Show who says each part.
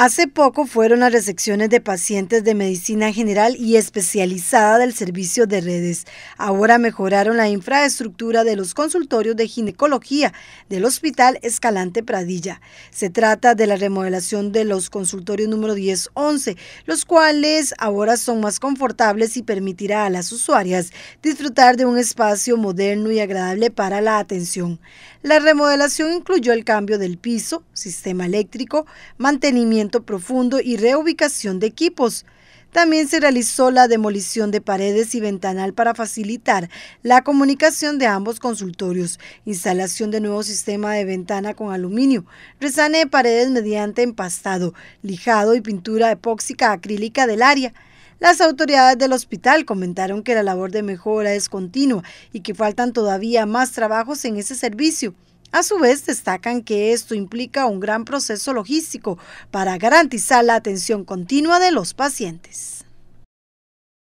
Speaker 1: Hace poco fueron las recepciones de pacientes de medicina general y especializada del servicio de redes. Ahora mejoraron la infraestructura de los consultorios de ginecología del Hospital Escalante Pradilla. Se trata de la remodelación de los consultorios número 10, 11, los cuales ahora son más confortables y permitirá a las usuarias disfrutar de un espacio moderno y agradable para la atención. La remodelación incluyó el cambio del piso, sistema eléctrico, mantenimiento profundo y reubicación de equipos. También se realizó la demolición de paredes y ventanal para facilitar la comunicación de ambos consultorios, instalación de nuevo sistema de ventana con aluminio, resane de paredes mediante empastado, lijado y pintura epóxica acrílica del área. Las autoridades del hospital comentaron que la labor de mejora es continua y que faltan todavía más trabajos en ese servicio. A su vez, destacan que esto implica un gran proceso logístico para garantizar la atención continua de los pacientes.